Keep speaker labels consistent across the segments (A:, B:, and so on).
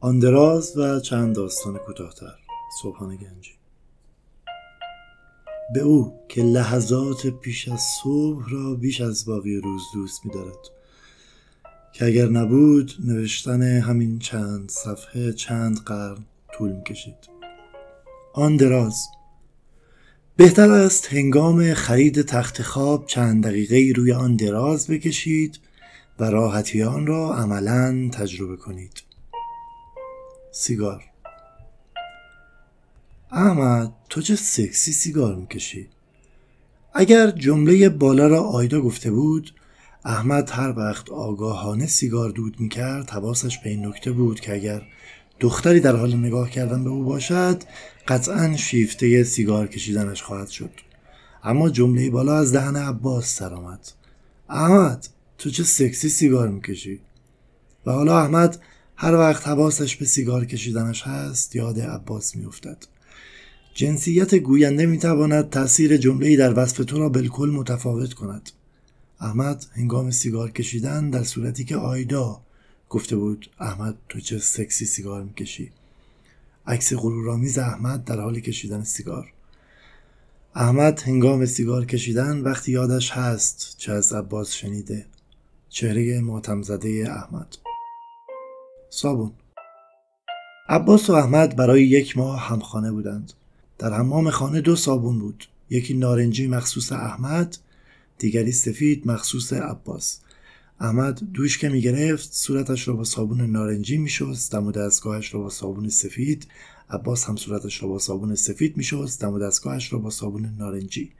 A: آندراز و چند داستان کوتاهتر صبحانه گنجی به او که لحظات پیش از صبح را بیش از باقی روز دوست میدارد که اگر نبود نوشتن همین چند صفحه چند قرن طول میکشید آن دراز بهتر است هنگام خرید تخت خواب چند دقیقه روی آن دراز بکشید و راحتی آن را عملا تجربه کنید سیگار احمد تو چه سکسی سیگار میکشی اگر جمله بالا را آیدا گفته بود احمد هر وقت آگاهانه سیگار دود میکرد حواسش به این نکته بود که اگر دختری در حال نگاه کردن به او باشد قطعا شیفته سیگار کشیدنش خواهد شد اما جمله بالا از دهن عباس آمد احمد تو چه سکسی سیگار میکشی و حالا احمد هر وقت حواسش به سیگار کشیدنش هست یاد عباس میافتد جنسیت گوینده میتواند تاثیر جمله‌ای در وصف تو را بالکل متفاوت کند احمد هنگام سیگار کشیدن در صورتی که آیدا گفته بود احمد تو چه سکسی سیگار میکشی عکس غرورآمیز احمد در حال کشیدن سیگار احمد هنگام سیگار کشیدن وقتی یادش هست چه از عباس شنیده چهره ماتم زده احمد صابون عباس و احمد برای یک ماه همخانه بودند در حمام خانه دو صابون بود یکی نارنجی مخصوص احمد دیگری سفید مخصوص عباس احمد دوش که گرفت صورتش را با صابون نارنجی میشست دم و دستگاهش را با صابون سفید عباس هم صورتش را با صابون سفید میشست دم و دستگاهش را با صابون نارنجی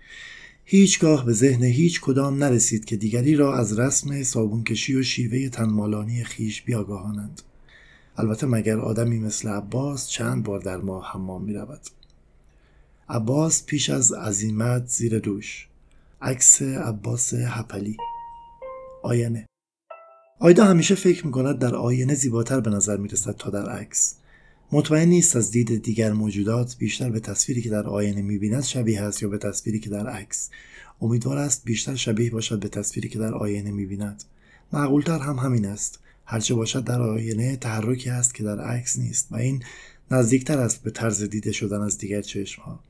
A: هیچگاه به ذهن هیچ کدام نرسید که دیگری را از رسم صابون کشی و شیوه تنمالانی خیش بیاگاهانند البته مگر آدمی مثل عباس چند بار در ماه حمام می رود عباس پیش از عزیمت زیر دوش عکس عباس حپلی آینه آیدا همیشه فکر می کند در آینه زیباتر به نظر می رسد تا در عکس مطمئن نیست از دید دیگر موجودات بیشتر به تصویری که در آینه می بیند شبیه است یا به تصویری که در عکس امیدوار است بیشتر شبیه باشد به تصویری که در آینه می بیند معقولتر هم همین است هرچه باشد در آینه تحرکی هست که در عکس نیست و این نزدیکتر است به طرز دیده شدن از دیگر چشمها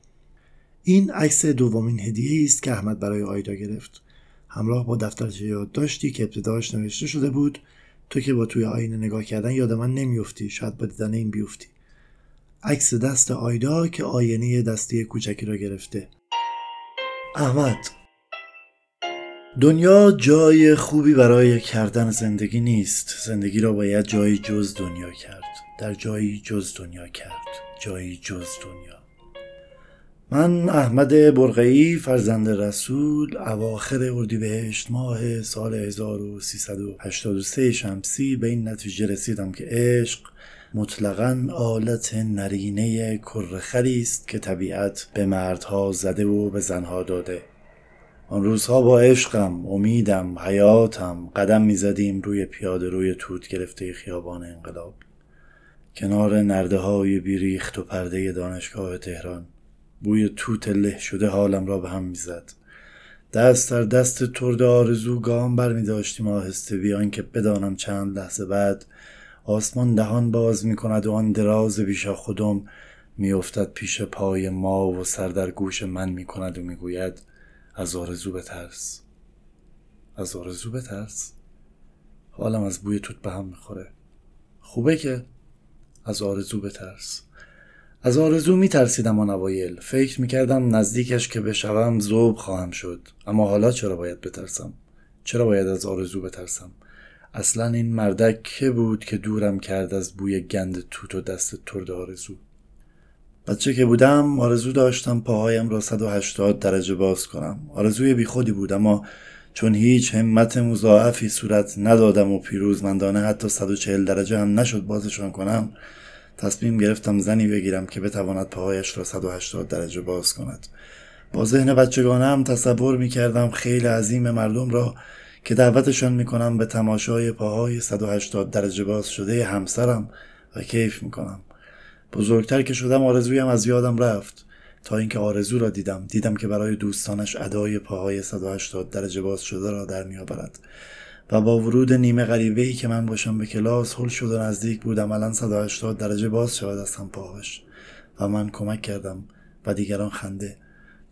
A: این عکس دومین هدیه است که احمد برای آیدا گرفت همراه با دفترچه یادداشتی که ابتداش نوشته شده بود تو که با توی آینه نگاه کردن یاد من نمیفتی شاید با دیدن این بیفتی عکس دست آیدا که آینه دستی کوچکی را گرفته احمد دنیا جای خوبی برای کردن زندگی نیست زندگی را باید جایی جز دنیا کرد در جایی جز دنیا کرد جایی جز دنیا من احمد برغی فرزند رسول اواخر اردیبهشت ماه سال 1383 شمسی به این نتیجه رسیدم که عشق مطلقا آلت نرینه کرخری است که طبیعت به مردها زده و به زنها داده آن روزها با عشقم امیدم حیاتم قدم میزدیم روی پیاده روی توت گرفته خیابان انقلاب کنار نرده های بیریخت و پرده دانشگاه تهران بوی توت له شده حالم را به هم میزد دست در دست ترد آرزو گام بر می داشتیم آهسته بیان که بدانم چند لحظه بعد آسمان دهان باز می کند و آن دراز بیشا خودم می افتد پیش پای ما و سر در گوش من می کند و می گوید از آرزو بترس از آرزو بترس حالم از بوی توت به هم میخوره خوبه که از آرزو بترس از آرزو میترسیدم آن اوایل فکر میکردم نزدیکش که بشوم زوب خواهم شد اما حالا چرا باید بترسم چرا باید از آرزو بترسم اصلا این مردک که بود که دورم کرد از بوی گند توت و دست ترد آرزو بچه که بودم آرزو داشتم پاهایم را 180 درجه باز کنم آرزوی بیخودی بود اما چون هیچ همت مضاعفی صورت ندادم و پیروزمندانه حتی 140 درجه هم نشد بازشان کنم تصمیم گرفتم زنی بگیرم که بتواند پاهایش را 180 درجه باز کند با ذهن بچگانه تصور می کردم خیلی عظیم مردم را که دعوتشان می کنم به تماشای پاهای 180 درجه باز شده همسرم و کیف می کنم بزرگتر که شدم آرزویم از یادم رفت تا اینکه آرزو را دیدم دیدم که برای دوستانش ادای پاهای 180 درجه باز شده را در میآورد و با ورود نیمه غریبه ای که من باشم به کلاس حل شد و نزدیک بود عملا 180 درجه باز شود از هم پاهاش و من کمک کردم و دیگران خنده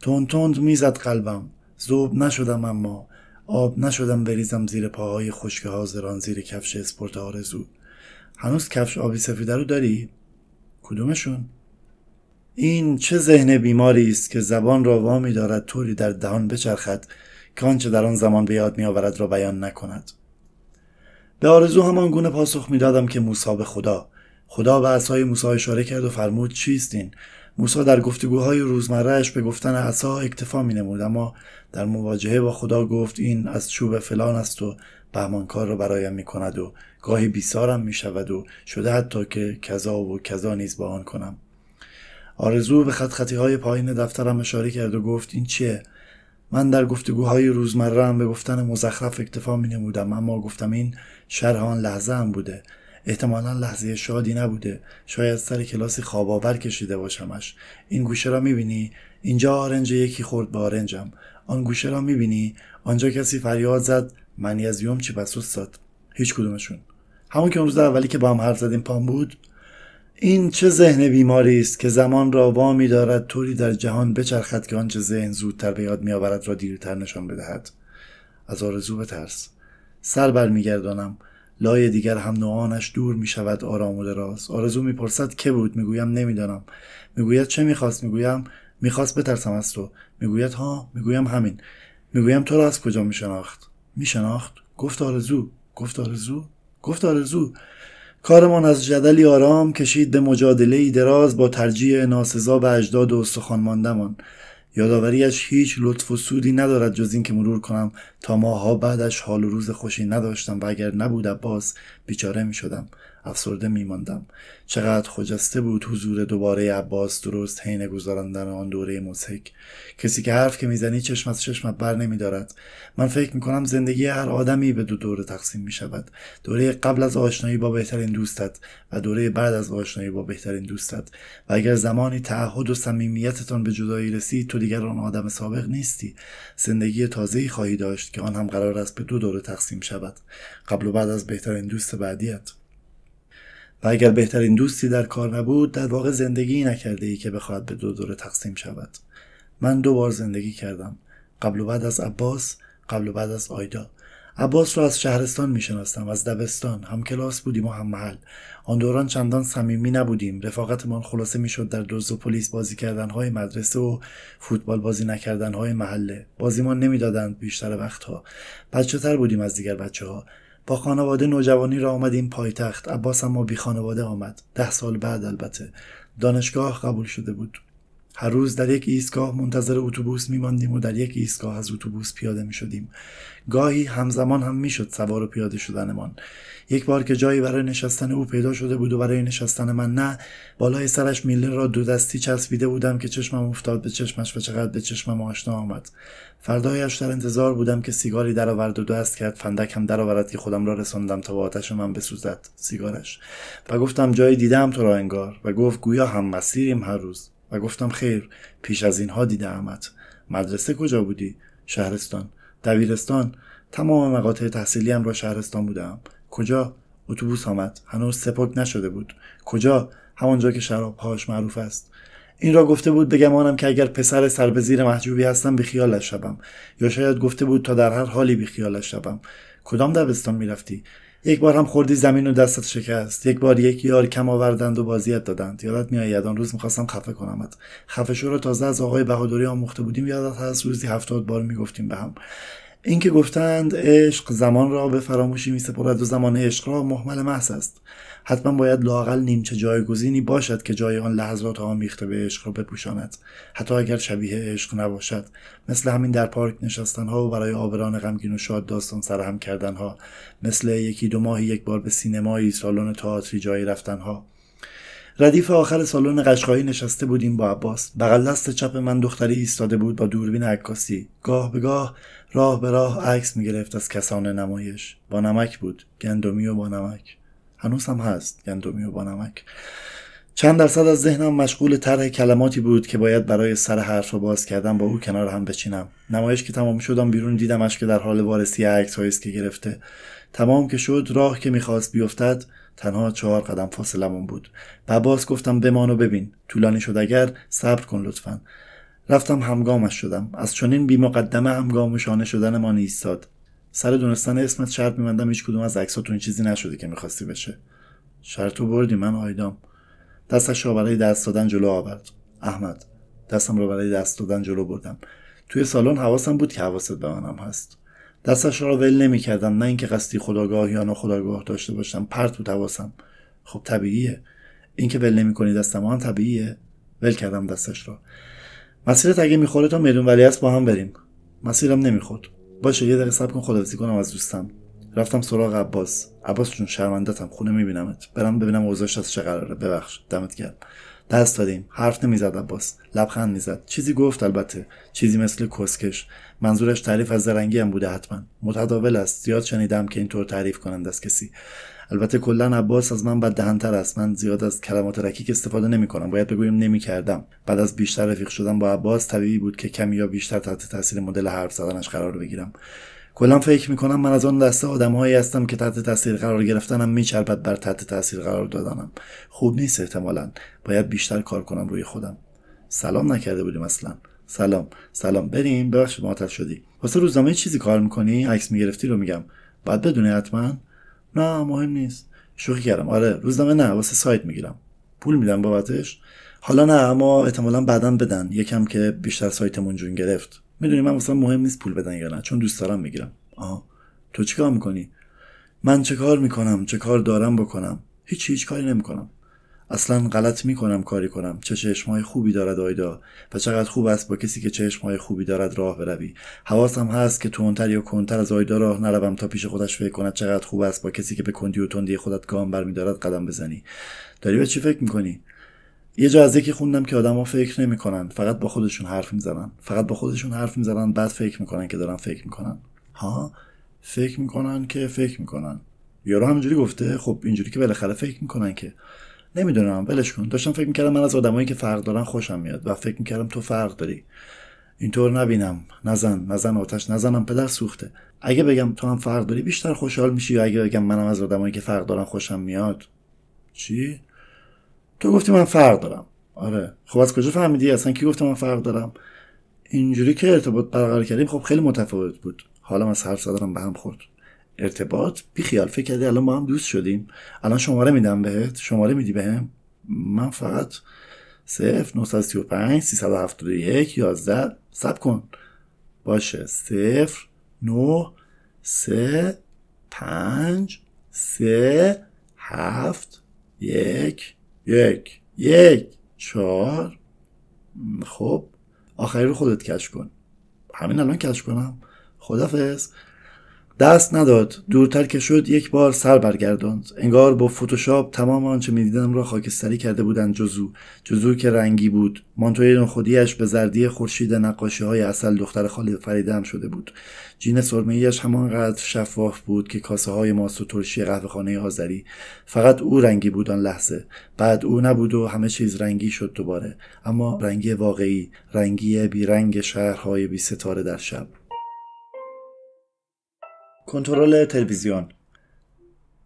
A: تند تند میزد قلبم زوب نشدم اما آب نشدم بریزم زیر پاهای خشک حاضران زیر کفش اسپورت آرزو هنوز کفش آبی سفیده رو داری کدومشون؟ این چه ذهن بیماری است که زبان را وامی دارد طوری در دهان بچرخد که آنچه در آن زمان به یاد میآورد را بیان نکند به آرزو همان گونه پاسخ میدادم که موسی به خدا خدا به عصای موسی اشاره کرد و فرمود چیست این موسی در گفتگوهای روزمرهش به گفتن عصا اکتفا می اما در مواجهه با خدا گفت این از چوب فلان است و بهمانکار کار را برایم می کند و گاهی بیسارم می شود و شده حتی که کذا و کذا نیز با آن کنم آرزو به خط خطی های پایین دفترم اشاره کرد و گفت این چیه من در گفتگوهای روزمره هم به گفتن مزخرف اکتفا می نمودم اما گفتم این شرح آن لحظه هم بوده احتمالا لحظه شادی نبوده شاید سر کلاسی آور کشیده باشمش این گوشه را میبینی اینجا آرنج یکی خورد به آرنجم آن گوشه را میبینی آنجا کسی فریاد زد منیزیوم چیپسوستات هیچ کدومشون همون که اون روز اولی که با هم حرف زدیم پام بود این چه ذهن بیماری است که زمان را می دارد طوری در جهان بچرخد که آنچه ذهن زودتر به یاد میآورد را دیرتر نشان بدهد از آرزو به ترس سر برمیگردانم لای دیگر هم نوانش دور می شود آرام و دراز آرزو میپرسد که بود میگویم نمیدانم میگوید چه میخواست میگویم میخواست بترسم از تو میگوید ها میگویم همین میگویم تو را از کجا میشناخت می شناخت گفت آرزو گفت آرزو گفت آرزو کارمان از جدلی آرام کشید به مجادله دراز با ترجیح ناسزا به اجداد و سخن ماندمان یادآوریش هیچ لطف و سودی ندارد جز که مرور کنم تا ماها بعدش حال و روز خوشی نداشتم و اگر نبود باز بیچاره می شدم افسرده میماندم چقدر خجسته بود حضور دوباره عباس درست حین گذارندن آن دوره مزهک کسی که حرف که میزنی چشم از چشمت بر نمیدارد من فکر میکنم زندگی هر آدمی به دو دوره تقسیم میشود دوره قبل از آشنایی با بهترین دوستت و دوره بعد از آشنایی با بهترین دوستت و اگر زمانی تعهد و صمیمیتتان به جدایی رسید تو دیگر آن آدم سابق نیستی زندگی تازه خواهی داشت که آن هم قرار است به دو دوره تقسیم شود قبل و بعد از بهترین دوست بعدیت و اگر بهترین دوستی در کار نبود در واقع زندگی نکرده ای که بخواهد به دو دوره تقسیم شود من دو بار زندگی کردم قبل و بعد از عباس قبل و بعد از آیدا عباس را از شهرستان میشناستم از دبستان هم کلاس بودیم و هم محل آن دوران چندان صمیمی نبودیم رفاقتمان خلاصه میشد در دزد و پلیس بازی های مدرسه و فوتبال بازی های محله بازیمان نمیدادند بیشتر وقتها تر بودیم از دیگر بچه ها با خانواده نوجوانی را آمدیم پایتخت عباس اما بی خانواده آمد ده سال بعد البته دانشگاه قبول شده بود هر روز در یک ایستگاه منتظر اتوبوس میماندیم و در یک ایستگاه از اتوبوس پیاده می شدیم. گاهی همزمان هم میشد سوار و پیاده شدنمان یک بار که جایی برای نشستن او پیدا شده بود و برای نشستن من نه بالای سرش میله را دو دستی چسبیده بودم که چشمم افتاد به چشمش و چقدر به چشمم آشنا آمد فردایش در انتظار بودم که سیگاری درآورد و دست کرد فندک هم درآورد که خودم را رساندم تا با آتش من بسوزد سیگارش و گفتم جایی دیدم تو را انگار و گفت گویا هم مسیریم هر روز و گفتم خیر پیش از اینها امت مدرسه کجا بودی شهرستان دویرستان تمام مقاطع هم را شهرستان بودم کجا اتوبوس آمد هنوز سپک نشده بود کجا همانجا که شراب هاش معروف است این را گفته بود بگمانم که اگر پسر سر به محجوبی هستم خیالش شوم یا شاید گفته بود تا در هر حالی خیالش شوم کدام دبستان میرفتی یک بار هم خوردی زمین و دستت شکست یک بار یک یار کم آوردند و بازیت دادند یادت میآید آن روز میخواستم خفه کنم خفه شو رو تازه از آقای بهادری آموخته بودیم یادت هست روزی هفتاد بار میگفتیم به هم اینکه گفتند عشق زمان را به فراموشی می سپرد و زمان عشق را محمل محض است حتما باید لاقل نیمچه جایگزینی باشد که جای آن لحظات آمیخته به عشق را بپوشاند حتی اگر شبیه عشق نباشد مثل همین در پارک نشستن ها و برای آبران غمگین و شاد داستان سرهم کردن ها مثل یکی دو ماهی یک بار به سینمایی سالن تئاتری جایی رفتن ها ردیف آخر سالن قشقایی نشسته بودیم با عباس بغل دست چپ من دختری ایستاده بود با دوربین عکاسی گاه به گاه راه به راه عکس میگرفت از کسان نمایش با نمک بود گندمی و با نمک هنوز هم هست گندمی یعنی و بانمک چند درصد از ذهنم مشغول طرح کلماتی بود که باید برای سر حرف رو باز کردم با او کنار هم بچینم نمایش که تمام شدم بیرون دیدمش که در حال وارسی عکس است که گرفته تمام که شد راه که میخواست بیفتد تنها چهار قدم فاصلمون بود و باز گفتم بمانو ببین طولانی شد اگر صبر کن لطفا رفتم همگامش شدم از چنین بی مقدمه همگام و شانه شدن ما ایستاد سر دونستن اسمت شرط میبندم هیچ کدوم از عکساتون چیزی نشده که میخواستی بشه شرطو بردی من آیدام دستش را برای دست دادن جلو آورد احمد دستم را برای دست دادن جلو بردم توی سالن حواسم بود که حواست به منم هست دستش را ول نمیکردم نه اینکه قصدی خداگاه یا ناخداگاه داشته باشم پرت بود حواسم خب طبیعیه اینکه ول نمیکنی دستم آن طبیعیه ول کردم دستش را مسیرت اگه میخوره تا میدون ولی با هم بریم مسیرم نمیخورد باشه یه دقیقه صبر کن خداحافظی کنم از دوستم رفتم سراغ عباس عباس جون شرمندتم خونه میبینمت برم ببینم اوضاعش از چه قراره ببخش دمت گرم دست دادیم حرف نمیزد عباس لبخند میزد چیزی گفت البته چیزی مثل کسکش منظورش تعریف از زرنگی هم بوده حتما متداول است زیاد شنیدم که اینطور تعریف کنند از کسی البته کلا عباس از من بد است من زیاد از کلمات رکیک استفاده نمیکنم باید بگویم نمیکردم بعد از بیشتر رفیق شدن با عباس طبیعی بود که کمی یا بیشتر تحت تاثیر مدل حرف زدنش قرار بگیرم کلا فکر میکنم من از آن دسته آدمهایی هستم که تحت تاثیر قرار گرفتنم میچربد بر تحت تاثیر قرار دادنم خوب نیست احتمالا باید بیشتر کار کنم روی خودم سلام نکرده بودیم اصلا سلام سلام بریم ببخشید معطل شدی واسه روزنامه چیزی کار میکنی عکس میگرفتی رو میگم بعد بدونه حتما نه مهم نیست شوخی کردم آره روزنامه نه واسه سایت میگیرم پول میدم بابتش حالا نه اما احتمالا بعدا بدن یکم که بیشتر سایتمون جون گرفت میدونی من مثلا مهم نیست پول بدن یا نه چون دوست دارم میگیرم آها تو چیکار میکنی من چه کار میکنم چه کار دارم بکنم هیچ هیچ کاری نمیکنم اصلا غلط میکنم کاری کنم چه چشمهای خوبی دارد آیدا و چقدر خوب است با کسی که چشمهای خوبی دارد راه بروی حواسم هست که تونتر یا کنتر از آیدا راه نروم تا پیش خودش فکر کند چقدر خوب است با کسی که به کندی و تندی خودت گام برمیدارد قدم بزنی داری به چی فکر میکنی یه جا از یکی خوندم که آدما فکر نمیکنن فقط با خودشون حرف میزنن فقط با خودشون حرف میزنن بعد فکر میکنن که دارن فکر میکنن ها فکر میکنن که فکر میکنن یارو همینجوری گفته خب اینجوری که بالاخره فکر میکنن که نمیدونم ولش کن داشتم فکر میکردم من از آدمایی که فرق دارن خوشم میاد و فکر میکردم تو فرق داری اینطور نبینم نزن نزن آتش نزنم پدر سوخته اگه بگم تو هم فرق داری بیشتر خوشحال میشی یا اگه بگم منم از آدمایی که فرق دارن خوشم میاد چی تو گفتی من فرق دارم آره خب از کجا فهمیدی اصلا کی گفته من فرق دارم اینجوری که ارتباط برقرار کردیم خب خیلی متفاوت بود حالا از حرف زدنم به هم خورد ارتباط بی خیال فکر کردی الان ما هم دوست شدیم الان شماره میدم بهت شماره میدی بهم من فقط 0 935 371 11 سب کن باشه 0 9 3 5 3 7 1 یک یک چهار خب آخری رو خودت کش کن همین الان کش کنم خدافز دست نداد دورتر که شد یک بار سر برگرداند انگار با فتوشاپ تمام آنچه میدیدم را خاکستری کرده بودند جزو جزو که رنگی بود مانتوی خودیش به زردی خورشید نقاشی های اصل دختر خالی فریده شده بود جین سرمهایش همانقدر شفاف بود که کاسه های ماست و ترشی قهوهخانه آذری فقط او رنگی بود آن لحظه بعد او نبود و همه چیز رنگی شد دوباره اما رنگی واقعی رنگی بیرنگ شهرهای بی ستاره در شب کنترل تلویزیون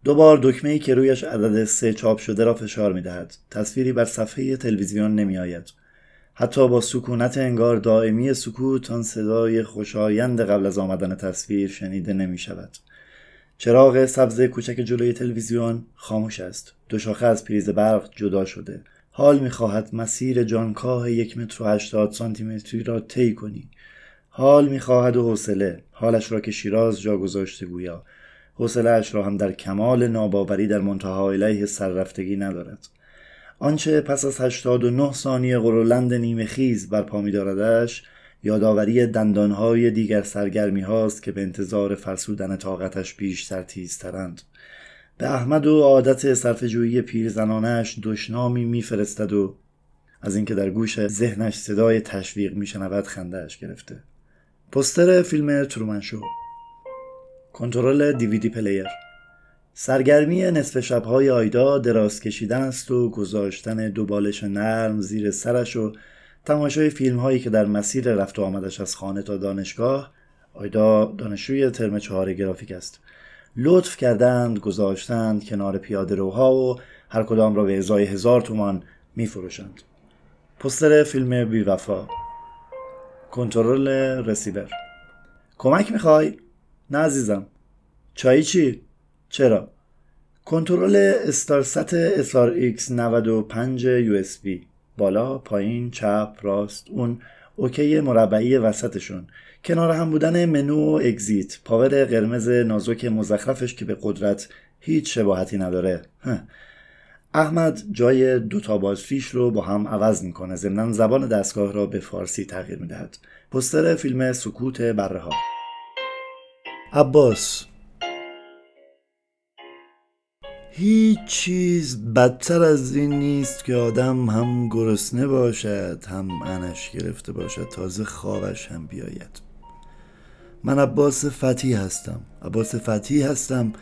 A: دوبار بار دکمه ای که رویش عدد سه چاپ شده را فشار می دهد. تصویری بر صفحه تلویزیون نمی آید. حتی با سکونت انگار دائمی سکوت آن صدای خوشایند قبل از آمدن تصویر شنیده نمی شود. چراغ سبز کوچک جلوی تلویزیون خاموش است. دوشاخه از پریز برق جدا شده. حال می خواهد مسیر جانکاه یک متر و هشتاد سانتیمتری را طی کنی. حال میخواهد و حوصله حالش را که شیراز جا گذاشته گویا حوصلهاش را هم در کمال ناباوری در منتها علیه سررفتگی ندارد آنچه پس از 89 ثانیه قرولند نیمه خیز بر پا میداردش یادآوری دندانهای دیگر سرگرمی هاست که به انتظار فرسودن طاقتش بیشتر تیزترند به احمد و عادت صرفهجویی پیرزنانش دشنامی میفرستد و از اینکه در گوش ذهنش صدای تشویق میشنود خندهاش گرفته پستر فیلم ترومن شو کنترل دیویدی پلیر سرگرمی نصف شبهای آیدا دراز کشیدن است و گذاشتن دو بالش نرم زیر سرش و تماشای فیلم هایی که در مسیر رفت و آمدش از خانه تا دانشگاه آیدا دانشجوی ترم چهار گرافیک است لطف کردند گذاشتند کنار پیاده روها و هر کدام را به ازای هزار تومان می فروشند پستر فیلم بیوفا کنترل رسیور کمک میخوای؟ نه عزیزم چایی چی؟ چرا؟ کنترل استارست SRX X95 USB بالا، پایین، چپ، راست اون اوکی مربعی وسطشون کنار هم بودن منو و اگزیت پاور قرمز نازک مزخرفش که به قدرت هیچ شباهتی نداره احمد جای دوتا بازفیش رو با هم عوض میکنه ضمن زبان دستگاه را به فارسی تغییر میدهد پستر فیلم سکوت بره ها عباس هیچ چیز بدتر از این نیست که آدم هم گرسنه باشد هم انش گرفته باشد تازه خوابش هم بیاید من عباس فتی هستم عباس فتی هستم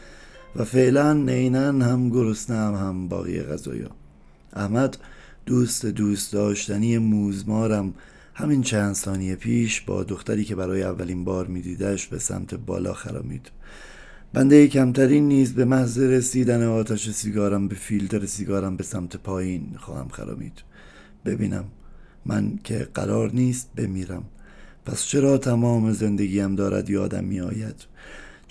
A: و فعلا نینن هم گرسنم هم باقی غذایا احمد دوست دوست داشتنی موزمارم همین چند ثانیه پیش با دختری که برای اولین بار میدیدش به سمت بالا خرامید بنده کمترین نیز به محض رسیدن آتش سیگارم به فیلتر سیگارم به سمت پایین خواهم خرامید ببینم من که قرار نیست بمیرم پس چرا تمام زندگیم دارد یادم میآید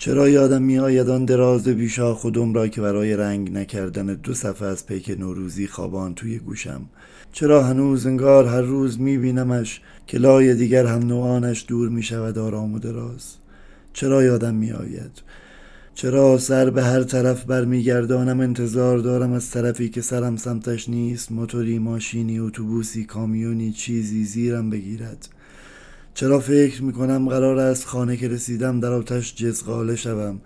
A: چرا یادم میآید آن دراز بیشا خودم را که برای رنگ نکردن دو صفحه از پیک نوروزی خوابان توی گوشم چرا هنوز انگار هر روز میبینمش که لای دیگر هم نوانش دور شود آرام و دراز چرا یادم میآید چرا سر به هر طرف برمیگردانم انتظار دارم از طرفی که سرم سمتش نیست موتوری ماشینی اتوبوسی کامیونی چیزی زیرم بگیرد چرا فکر میکنم قرار است خانه که رسیدم در آتش جزغاله شوم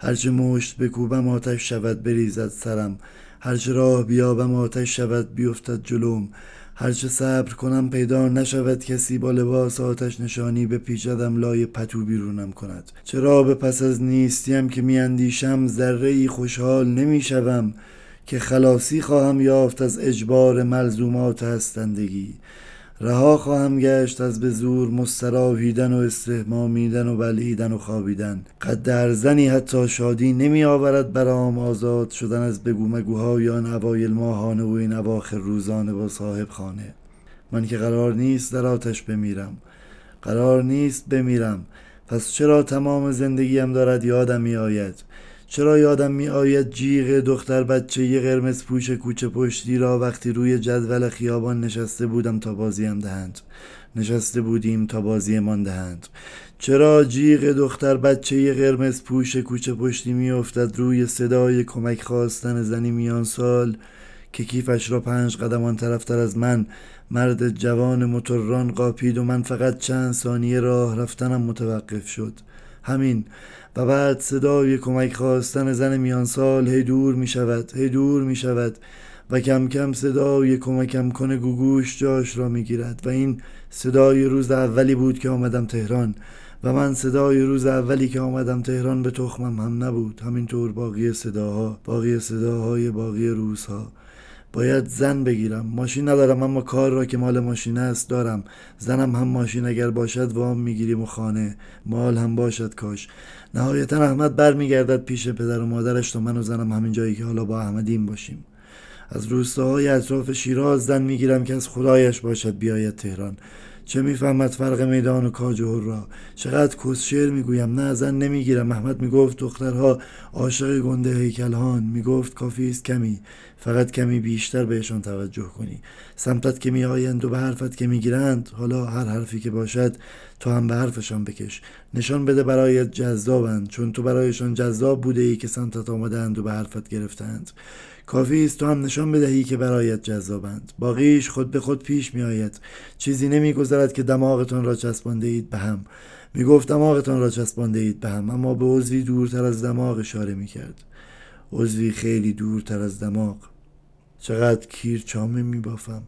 A: هرچه مشت بکوبم آتش شود بریزد سرم هرچه راه بیابم آتش شود بیفتد جلوم هرچه صبر کنم پیدا نشود کسی با لباس آتش نشانی به پیچدم لای پتو بیرونم کند چرا به پس از نیستیم که میاندیشم ذره ای خوشحال نمیشوم که خلاصی خواهم یافت از اجبار ملزومات هستندگی رها خواهم گشت از به زور مستراویدن و استهمامیدن و بلیدن و خوابیدن قد در زنی حتی شادی نمی آورد برام آزاد شدن از بگو مگوهای آن اوایل ماهانه و این اواخر روزانه و صاحب خانه من که قرار نیست در آتش بمیرم قرار نیست بمیرم پس چرا تمام زندگیم دارد یادم می آید چرا یادم می آید جیغ دختر بچه یه قرمز پوش کوچه پشتی را وقتی روی جدول خیابان نشسته بودم تا بازیم دهند نشسته بودیم تا بازیمان دهند چرا جیغ دختر بچه قرمز پوش کوچه پشتی می افتد روی صدای کمک خواستن زنی میان سال که کیفش را پنج قدم آن طرفتر از من مرد جوان موتوران قاپید و من فقط چند ثانیه راه رفتنم متوقف شد همین و بعد صدای کمک خواستن زن میانسال هی دور می شود هی دور می شود و کم کم صدای کمکم کن گوگوش جاش را می گیرد و این صدای روز اولی بود که آمدم تهران و من صدای روز اولی که آمدم تهران به تخمم هم نبود همینطور باقی صداها باقی صداهای باقی روزها باید زن بگیرم ماشین ندارم اما کار را که مال ماشین است دارم زنم هم ماشین اگر باشد وام میگیریم و خانه مال هم باشد کاش نهایتا احمد برمیگردد پیش پدر و مادرش تا من و زنم همین جایی که حالا با احمدیم باشیم از روستاهای اطراف شیراز زن میگیرم که از خدایش باشد بیاید تهران چه میفهمد فرق میدان و کاجور را چقدر کسشر میگویم نه زن نمیگیرم احمد میگفت دخترها عاشق گنده هیکلهان میگفت کافی است کمی فقط کمی بیشتر بهشان توجه کنی سمتت که میآیند و به حرفت که میگیرند حالا هر حرفی که باشد تو هم به حرفشان بکش نشان بده برایت جذابند چون تو برایشان جذاب بوده ای که سمتت آمدند و به حرفت گرفتند کافی است تو هم نشان بدهی که برایت جذابند باقیش خود به خود پیش میآید چیزی نمیگذرد که دماغتان را چسبانده اید به هم میگفت دماغتان را چسبانده اید به هم اما به عضوی دورتر از دماغ اشاره میکرد عضوی خیلی دورتر از دماغ چقدر کیر چامه میبافم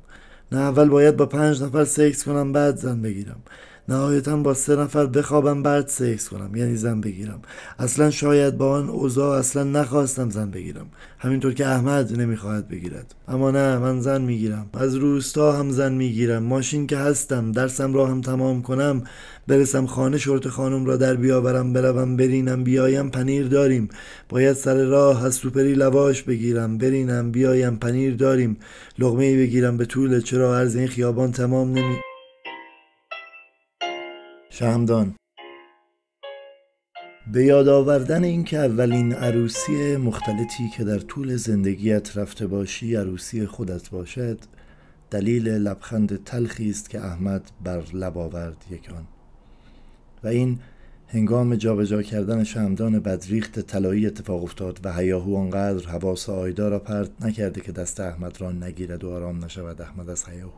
A: نه اول باید با پنج نفر سکس کنم بعد زن بگیرم نهایتا با سه نفر بخوابم بعد سکس کنم یعنی زن بگیرم اصلا شاید با آن اوضاع اصلا نخواستم زن بگیرم همینطور که احمد نمیخواهد بگیرد اما نه من زن میگیرم از روستا هم زن میگیرم ماشین که هستم درسم را هم تمام کنم برسم خانه شرط خانم را در بیاورم بروم برینم بیایم پنیر داریم باید سر راه از سوپری لواش بگیرم برینم بیایم پنیر داریم لغمه بگیرم به طول چرا عرض این خیابان تمام نمی شمدان به یاد آوردن اینکه اولین عروسی مختلطی که در طول زندگیت رفته باشی عروسی خودت باشد دلیل لبخند تلخی است که احمد بر لب آورد یکان و این هنگام جابجا کردن شمدان بدریخت طلایی اتفاق افتاد و هیاهو آنقدر حواس آیدا را پرت نکرده که دست احمد را نگیرد و آرام نشود احمد از هیاهو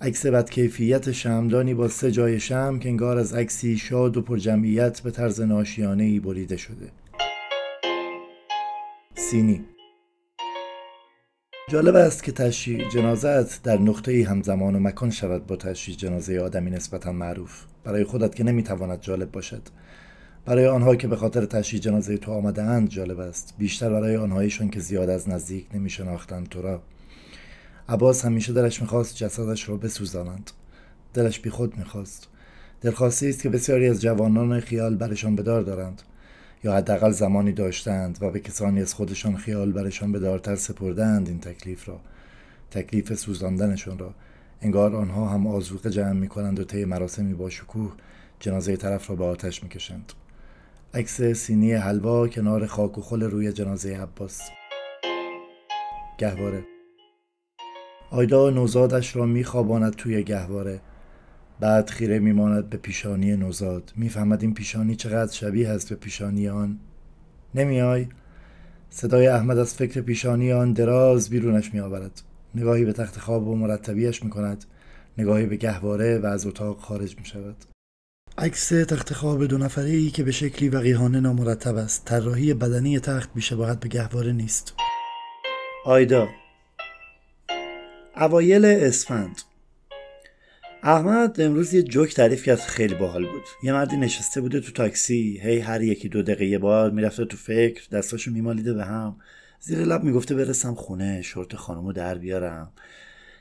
A: عکس بد کیفیت شمدانی با سه جای شم که انگار از عکسی شاد و پر جمعیت به طرز ناشیانه ای بریده شده سینی جالب است که تشییع جنازت در نقطه ای همزمان و مکان شود با تشییع جنازه آدمی نسبتا معروف برای خودت که نمیتواند جالب باشد برای آنها که به خاطر تشییع جنازه تو آمده اند جالب است بیشتر برای آنهایشان که زیاد از نزدیک نمیشناختند تو را عباس همیشه دلش میخواست جسدش را بسوزانند دلش بیخود میخواست دلخواستی است که بسیاری از جوانان خیال برشان بدار دارند یا حداقل زمانی داشتند و به کسانی از خودشان خیال برشان به دارتر سپردند این تکلیف را تکلیف سوزاندنشان را انگار آنها هم آزوقه جمع می کنند و طی مراسمی با شکوه جنازه طرف را به آتش می کشند عکس سینی حلوا کنار خاک و خل روی جنازه عباس گهواره آیدا نوزادش را میخواباند توی گهواره بعد خیره میماند به پیشانی نوزاد میفهمد این پیشانی چقدر شبیه است به پیشانی آن نمیای صدای احمد از فکر پیشانی آن دراز بیرونش میآورد نگاهی به تخت خواب و مرتبیش میکند نگاهی به گهواره و از اتاق خارج می شود عکس تخت خواب دو نفره ای که به شکلی وقیحانه نامرتب است طراحی بدنی تخت بیشباهت به گهواره نیست آیدا اوایل اسفند احمد امروز یه جوک تعریف کرد خیلی باحال بود یه مردی نشسته بوده تو تاکسی هی هر یکی دو دقیقه یه بار میرفته تو فکر دستاشو میمالیده به هم زیر لب میگفته برسم خونه شورت خانمو در بیارم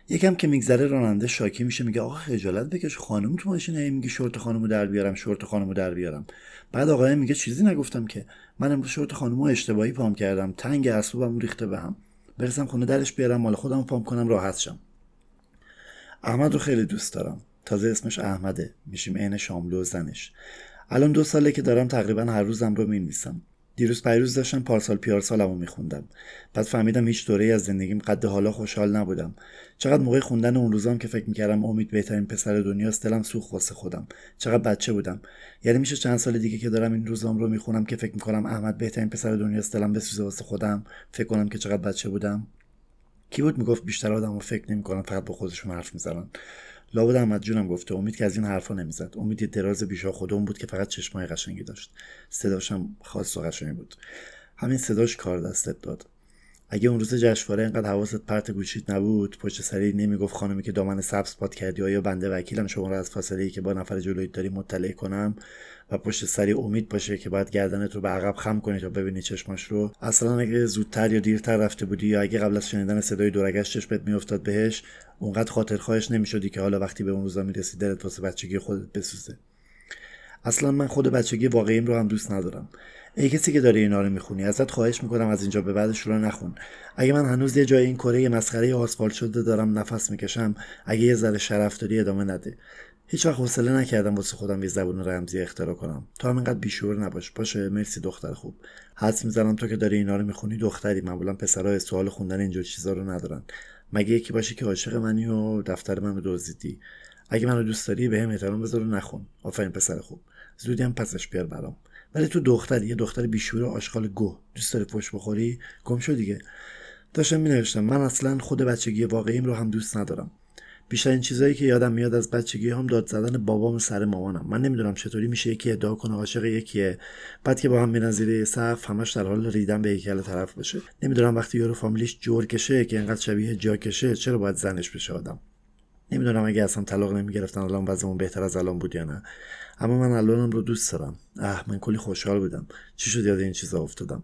A: یکم که میگذره راننده شاکی میشه میگه آقا خجالت بکش خانم تو ماشین هی میگه شورت خانمو در بیارم شورت خانمو در بیارم بعد آقای میگه چیزی نگفتم که من امروز شورت خانمو اشتباهی پام کردم تنگ اسبابم ریخته به هم. برسم خونه درش بیارم مال خودم فام کنم راحت شم احمد رو خیلی دوست دارم تازه اسمش احمده میشیم عین شاملو زنش الان دو ساله که دارم تقریبا هر روزم رو مینویسم دیروز پیروز داشتم پارسال پیارسالمو میخوندم بعد فهمیدم هیچ ای از زندگیم قد حالا خوشحال نبودم چقدر موقع خوندن اون روزام که فکر میکردم امید بهترین پسر دنیاست دلم سوخت واسه خودم چقدر بچه بودم یعنی میشه چند سال دیگه که دارم این روزام رو میخونم که فکر میکنم احمد بهترین پسر دنیاست دلم بسوزه واسه خودم فکر کنم که چقدر بچه بودم کی بود میگفت بیشتر آدم و فکر نمیکنم فقط با خودشون حرف میزنن لابد احمد جونم گفته امید که از این حرفا نمیزد امید یه دراز بیشا خودمون بود که فقط چشمای قشنگی داشت صداشم خاص و قشنگی بود همین صداش کار دستت داد اگه اون روز جشنواره انقدر حواست پرت گوشیت نبود پشت سری نمیگفت خانمی که دامن سبز پاد کردی یا بنده وکیلم شما رو از فاصله ای که با نفر جلویت داری مطلع کنم و پشت سری امید باشه که باید گردنت رو به عقب خم کنی تا ببینی چشماش رو اصلا اگه زودتر یا دیرتر رفته بودی یا اگه قبل از شنیدن صدای دورگش چشمت میافتاد بهش اونقدر خاطر خواهش نمیشدی که حالا وقتی به اون روزا میرسی دلت واسه بچگی خودت بسوزه اصلا من خود بچگی واقعیم رو هم دوست ندارم ای کسی که داری اینا رو میخونی ازت خواهش میکنم از اینجا به بعدش رو نخون اگه من هنوز یه جای این کره مسخره آسفالت شده دارم نفس میکشم اگه یه ذره شرف داری ادامه نده هیچ وقت حوصله نکردم واسه خودم یه زبون رمزی اختراع کنم تو هم اینقدر بیشور نباش باشه مرسی دختر خوب حدس میزنم تو که داری اینا رو میخونی دختری معمولا پسرها سوال خوندن اینجور چیزا رو ندارن مگه یکی باشه که عاشق منی و دفتر منو دزدیدی اگه منو دوست داری بهم به احترام بذار نخون آفرین پسر خوب زودی هم پسش بیار برام ولی تو دختر یه دختر بیشوره آشغال گو دوست داری پشت بخوری گم شو دیگه داشتم می نوشتم من اصلا خود بچگی واقعیم رو هم دوست ندارم بیشتر این چیزایی که یادم میاد از بچگی هم داد زدن بابام سر مامانم من نمیدونم چطوری میشه یکی ادعا کنه عاشق یکیه بعد که با هم میرن زیر صف همش در حال ریدن به یکی طرف بشه نمیدونم وقتی یورو فامیلیش جور کشه که انقدر شبیه جا کشه چرا باید زنش بشه آدم نمیدونم اگه اصلا طلاق نمیگرفتن الان وضعمون بهتر از الان بود یا نه اما من الانم رو دوست دارم اه من کلی خوشحال بودم چی شد یاد این چیزا افتادم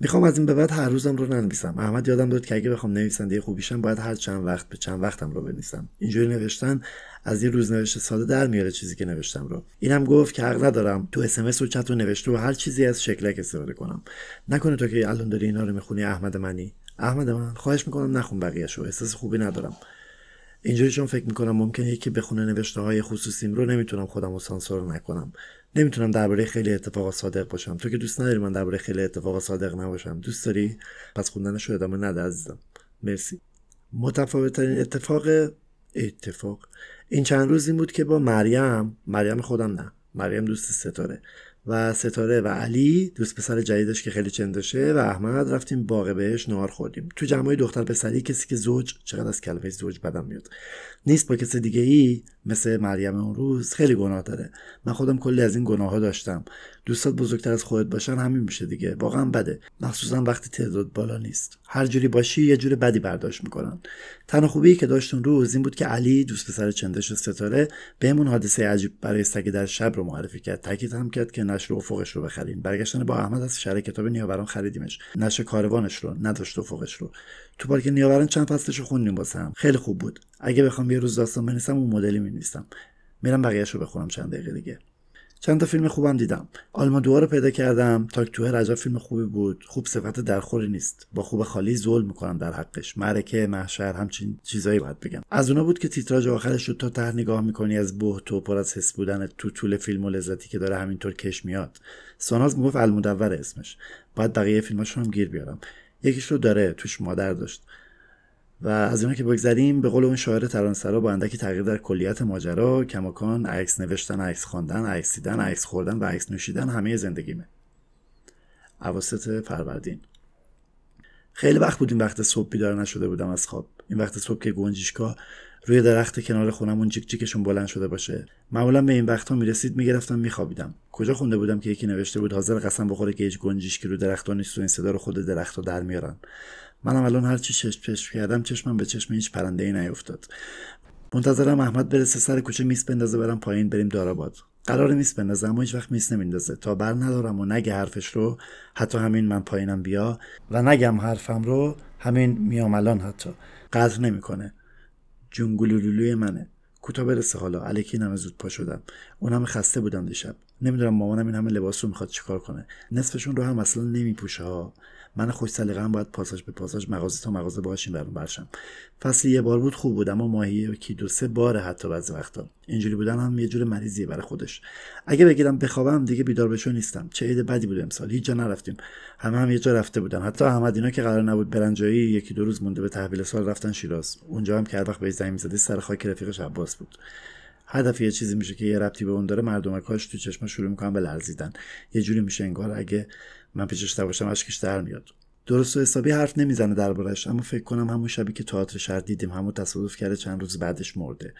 A: میخوام از این به بعد هر روزم رو ننویسم احمد یادم داد که اگه بخوام نویسنده خوبیشم باید هر چند وقت به چند وقتم رو بنویسم اینجوری نوشتن از یه نوشته ساده در میاره چیزی که نوشتم رو اینم گفت که حق ندارم تو اس و چت و نوشته و هر چیزی از شکلک استفاده کنم نکنه تو که الان داری اینا رو میخونی احمد منی احمد من خواهش میکنم نخون بقیهشو احساس خوبی ندارم اینجوری چون فکر میکنم ممکنه یکی بخونه نوشته های خصوصیم رو نمیتونم خودم رو سانسور نکنم نمیتونم درباره خیلی اتفاق صادق باشم تو که دوست نداری من درباره خیلی اتفاق صادق نباشم دوست داری پس خوندنش رو ادامه نده عزیزم مرسی متفاوتترین اتفاق اتفاق این چند روز این بود که با مریم مریم خودم نه مریم دوست ستاره و ستاره و علی دوست پسر جدیدش که خیلی چندشه و احمد رفتیم باغ بهش نهار خوردیم تو جمعای دختر پسری کسی که زوج چقدر از کلمه زوج بدم میاد نیست با کسی دیگه ای مثل مریم اون روز خیلی گناه داره من خودم کلی از این گناه ها داشتم دوستات بزرگتر از خودت باشن همین میشه دیگه واقعا بده مخصوصا وقتی تعداد بالا نیست هر جوری باشی یه جور بدی برداشت میکنن تنها خوبی که داشت اون روز این بود که علی دوست پسر چندش ستاره بهمون حادثه عجیب برای سگ در شب رو معرفی کرد تاکید هم کرد که نشر افقش رو بخریم برگشتن با احمد از شهر کتاب نیاوران خریدیمش نشر کاروانش رو نداشت افقش رو تو پارک نیاوران چند فصلش رو خوندیم باسم خیلی خوب بود اگه بخوام یه روز داستان بنویسم اون مدلی مینویسم میرم بقیهش رو بخونم چند دقیقه دیگه چند تا فیلم خوبم دیدم آلما دوها رو پیدا کردم تاک تو رجا فیلم خوبی بود خوب صفت درخوری نیست با خوب خالی ظلم میکنم در حقش مرکه محشر همچین چیزایی باید بگم از اونا بود که تیتراژ آخرش رو تا ته نگاه میکنی از بهت تو پر از حس بودن تو طول فیلم و لذتی که داره همینطور کش میاد ساناز میگفت المدور اسمش باید بقیه فیلماشون هم گیر بیارم یکیش رو داره توش مادر داشت و از اینا که بگذریم به قول اون شاعر ترانسرا با اندکی تغییر در کلیت ماجرا کماکان عکس نوشتن عکس خواندن دیدن، عکس خوردن و عکس نوشیدن همه زندگیمه اواسط فروردین خیلی وقت بود این وقت صبح بیدار نشده بودم از خواب این وقت صبح که گنجیشکا روی درخت کنار خونمون جیک جیکشون بلند شده باشه معمولا به این وقتها میرسید میگرفتم میخوابیدم کجا خونده بودم که یکی نوشته بود حاضر قسم بخوره که هیچ گنجیشکی رو درختها نیست و این صدا رو خود درخت در میارن منم الان هر چی چشم چشم کردم چشمم به چشم هیچ پرنده ای نیفتاد منتظرم احمد برسه سر کوچه میس بندازه برم پایین بریم داراباد قرار میس بندازه اما هیچ وقت میس نمیندازه تا بر ندارم و نگه حرفش رو حتی همین من پایینم بیا و نگم حرفم رو همین میام الان حتی قدر نمیکنه جونگولولولوی منه کوتا برسه حالا الکی نمه زود پا شدم اونم خسته بودم دیشب نمیدونم مامانم این همه لباس رو میخواد چیکار کنه نصفشون رو هم اصلا نمیپوشه ها من خوش سلیقه هم باید پاساژ به پاساژ مغازه تا مغازه باشیم این برشم فصل یه بار بود خوب بود اما ماهی یکی دو سه بار حتی بعضی وقتا اینجوری بودن هم یه جور مریضیه برای خودش اگه بگیرم بخوابم دیگه بیدار بشو نیستم چه عید بدی بود امسال هیچ جا نرفتیم همه هم یه جا رفته بودن حتی احمد اینا که قرار نبود برن جایی یکی دو روز مونده به تحویل سال رفتن شیراز اونجا هم که هر وقت به میزدی سر خاک رفیقش عباس بود هدف یه چیزی میشه که یه ربطی به اون داره مردم کاش تو چشم شروع میکنن به لرزیدن یه جوری میشه انگار اگه من پیشش باشم اشکش در میاد درست و حسابی حرف نمیزنه دربارش اما فکر کنم همون شبی که تئاتر شهر دیدیم همون تصادف کرده چند روز بعدش مرده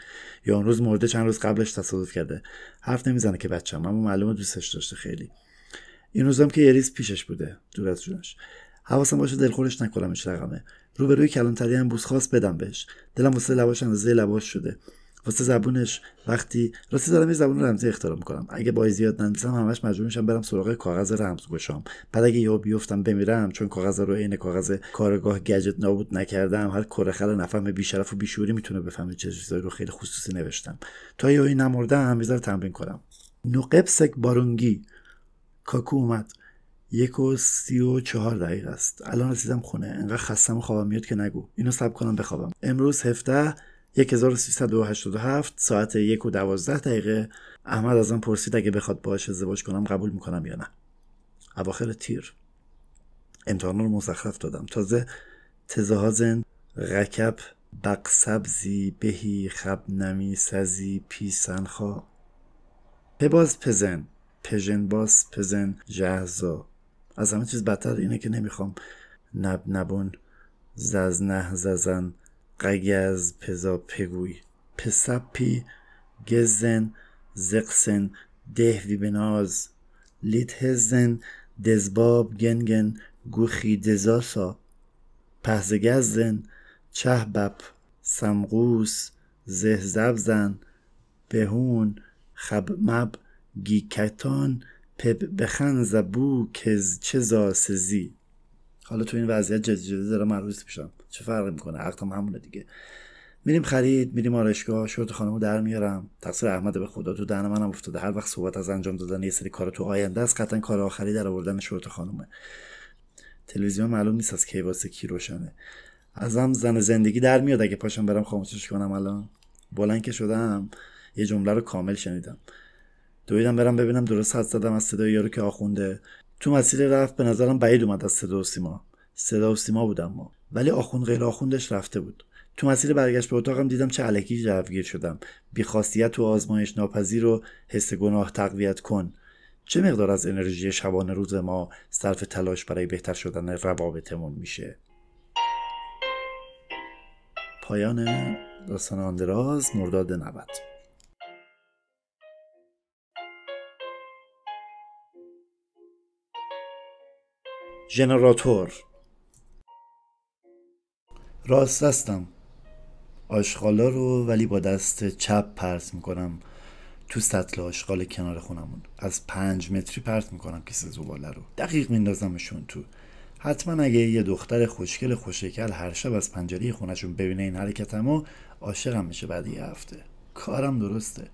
A: یا اون روز مرده چند روز قبلش تصادف کرده حرف نمیزنه که بچم اما معلومه دوستش داشته خیلی این روزم که یریز پیشش بوده دور از جونش حواسم باشه دلخورش نکنمش رقمه روبروی کلانتری هم بوس بدم بهش دلم واسه لباش اندازه لباش شده واسه زبونش وقتی راستی دارم یه زبون رمزی اختراع میکنم اگه با زیاد ننویسم همش مجبور میشم برم سراغ کاغذ رمز گشام بعد اگه یهو بیفتم بمیرم چون کاغذ رو عین کاغذ کارگاه گجت نابود نکردم هر کره خل نفهم بیشرف و بیشوری میتونه بفهمه چه چیزایی رو خیلی خصوصی نوشتم تا یهو نمردم میذارم تمرین کنم نقبسک بارونگی کاکو اومد یک و سی و چهار دقیقه است الان رسیدم خونه انقدر خستم و خوابم میاد که نگو اینو سب کنم بخوابم امروز هفته 1387 ساعت یک و دوازده دقیقه احمد ازم پرسید اگه بخواد باهاش ازدواج کنم قبول میکنم یا نه اواخر تیر امتحان رو مزخرف دادم تازه تزهازن بق سبزی بهی خب نمی سزی سنخا پباز پزن پژن باز پزن جهزا از همه چیز بدتر اینه که نمیخوام نب نبون ززنه ززن قگز پزا پگوی پسپی گزن زقسن دهوی بناز هزن دزباب گنگن گوخی دزاسا پهزگزن چهبپ سمغوس زهزبزن بهون خبمب گیکتان پب بخن زبو کز چزا سزی حالا تو این وضعیت جدید جدید دارم عروس میشم چه فرقی میکنه عقدم همونه دیگه میریم خرید میریم آرایشگاه شورت خانمو در میارم تقصیر احمد به خدا تو دهن منم افتاده هر وقت صحبت از انجام دادن یه سری کار تو آینده است قطعا کار آخری در آوردن شورت خانومه تلویزیون معلوم نیست از کی واسه کی روشنه ازم زن زندگی در میاد اگه پاشم برم خاموشش کنم الان بلند که شدم یه جمله رو کامل شنیدم دویدم برم ببینم درست حد زدم از صدای یارو که آخونده تو مسیر رفت به نظرم بعید اومد از صدا و سیما صدا و سیما بودم ما ولی آخوند غیر آخوندش رفته بود تو مسیر برگشت به اتاقم دیدم چه علکی جوگیر شدم بیخاصیت و آزمایش ناپذیر و حس گناه تقویت کن چه مقدار از انرژی شبانه روز ما صرف تلاش برای بهتر شدن روابطمون میشه پایان داستان آندراز مرداد 90 ژنراتور راست هستم آشغالا رو ولی با دست چپ پرت میکنم تو سطل آشغال کنار خونمون از پنج متری پرت میکنم کیسه زباله رو دقیق میندازمشون تو حتما اگه یه دختر خوشگل خوشکل هر شب از پنجره خونشون ببینه این حرکتمو عاشقم میشه بعد یه هفته کارم درسته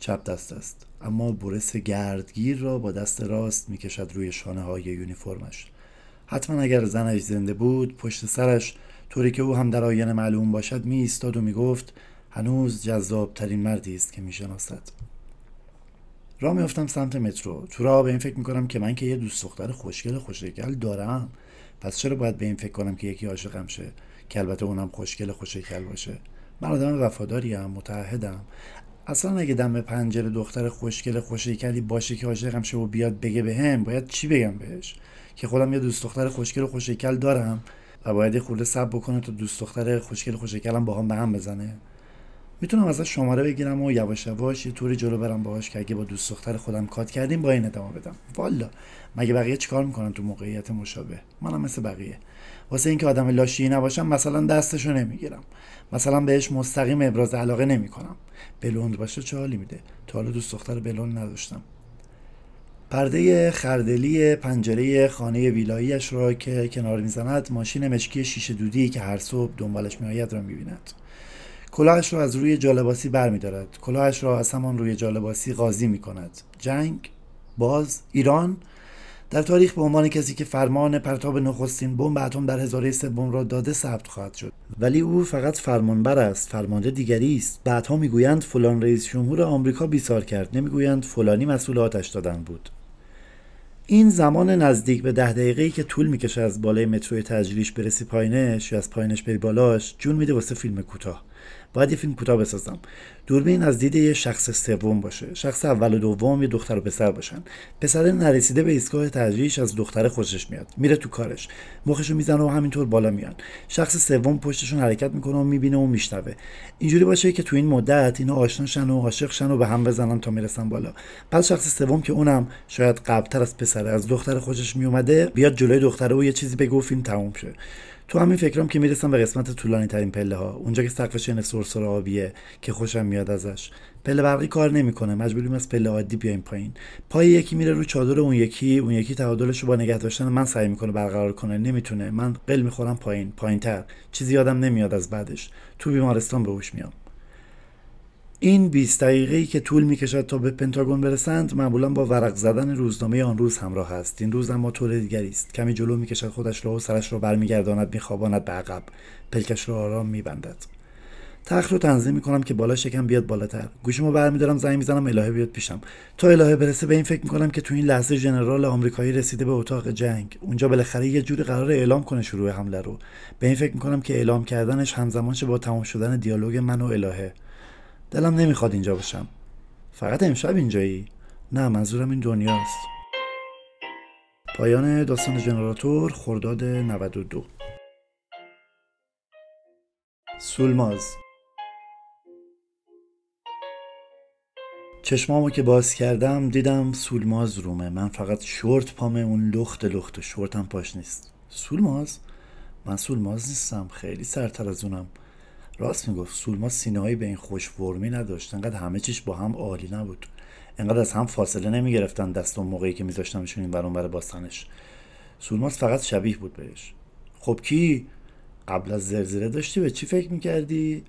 A: چپ دست است اما برس گردگیر را با دست راست می کشد روی شانه های یونیفرمش حتما اگر زنش زنده بود پشت سرش طوری که او هم در آینه معلوم باشد می ایستاد و می گفت هنوز جذاب ترین مردی است که می شناسد را میافتم سمت مترو تو را به این فکر می کنم که من که یه دوست دختر خوشگل خوشگل دارم پس چرا باید به این فکر کنم که یکی عاشقم شه که البته اونم خوشگل خوشگل باشه من آدم وفاداریم متعهدم اصلا اگه دم پنجره دختر خوشگل خوشیکلی باشه که عاشقم شه و بیاد بگه بهم باید چی بگم بهش که خودم یه دوست دختر خوشگل و خوشیکل دارم و باید یه خورده صبر بکنه تا دوست دختر خوشگل خوشیکلم باهام به هم بزنه میتونم ازش شماره بگیرم و یواش یواش یه طوری جلو برم باهاش که اگه با دوست دختر خودم کات کردیم با این ادامه بدم والا مگه بقیه چیکار میکنن تو موقعیت مشابه منم مثل بقیه واسه اینکه آدم لاشی نباشم مثلا دستشو نمیگیرم مثلا بهش مستقیم ابراز علاقه نمیکنم بلوند باشه چه حالی میده تا حالا دوست دختر بلوند نداشتم پرده خردلی پنجره خانه ویلاییش را که کنار میزند ماشین مشکی شیشه دودی که هر صبح دنبالش میآید را میبیند کلاهش را از روی جالباسی برمیدارد کلاهش را از همان روی جالباسی قاضی میکند جنگ باز ایران در تاریخ به عنوان کسی که فرمان پرتاب نخستین بمب اتم در هزاره سوم را داده ثبت خواهد شد ولی او فقط فرمانبر است فرمانده دیگری است بعدها میگویند فلان رئیس جمهور آمریکا بیسار کرد نمیگویند فلانی مسئول آتش دادن بود این زمان نزدیک به ده دقیقه که طول میکشه از بالای متروی تجریش برسی پایینش یا از پایینش بری بالاش جون میده واسه فیلم کوتاه باید یه فیلم کوتاه بسازم دوربین از دید یه شخص سوم باشه شخص اول و دوم یه دختر و پسر باشن پسر نرسیده به ایستگاه ترجیحش از دختر خوشش میاد میره تو کارش مخشو میزنه و همینطور بالا میان شخص سوم پشتشون حرکت میکنه و میبینه و میشنوه اینجوری باشه که تو این مدت اینا آشناشن و عاشقشن و به هم بزنن تا میرسن بالا پس شخص سوم که اونم شاید قبلتر از پسر از دختر خوشش میومده بیاد جلوی دختره و یه چیزی بگو فیلم تموم شه تو همین فکرام که میرسم به قسمت طولانی ترین پله ها اونجا که سقفش این سرسر آبیه که خوشم میاد ازش پله برقی کار نمیکنه مجبوریم از پله عادی بیایم پایین پای یکی میره رو چادر اون یکی اون یکی تعادلش رو با نگه داشتن من سعی میکنه برقرار کنه نمیتونه من قل میخورم پایین پایینتر چیزی یادم نمیاد از بعدش تو بیمارستان به هوش میام این 20 دقیقه‌ای که طول می‌کشد تا به پنتاگون برسند معمولا با ورق زدن روزنامه آن روز همراه است این روز اما طور دیگری است کمی جلو می‌کشد خودش را و سرش را برمیگرداند میخواباند به عقب پلکش را آرام میبندد تخت رو تنظیم میکنم که بالا شکم بیاد بالاتر رو برمیدارم زنگ میزنم الهه بیاد پیشم تا الهه برسه به این فکر میکنم که تو این لحظه ژنرال آمریکایی رسیده به اتاق جنگ اونجا بالاخره یه جوری قرار اعلام کنه شروع حمله رو به این فکر میکنم که اعلام کردنش همزمان با تمام شدن دیالوگ من و الهه دلم نمیخواد اینجا باشم فقط امشب اینجایی نه منظورم این دنیاست پایان داستان جنراتور خرداد 92 سولماز چشمامو که باز کردم دیدم سولماز رومه من فقط شورت پامه اون لخت لخت شورتم پاش نیست سولماز من سولماز نیستم خیلی سرتر از اونم راست میگفت سولما سینههایی به این خوش فرمی نداشت انقدر همه چیش با هم عالی نبود انقدر از هم فاصله نمیگرفتن دست اون موقعی که میذاشتمشون این برون بر باستنش سولماس فقط شبیه بود بهش خب کی قبل از زلزله داشتی به چی فکر میکردی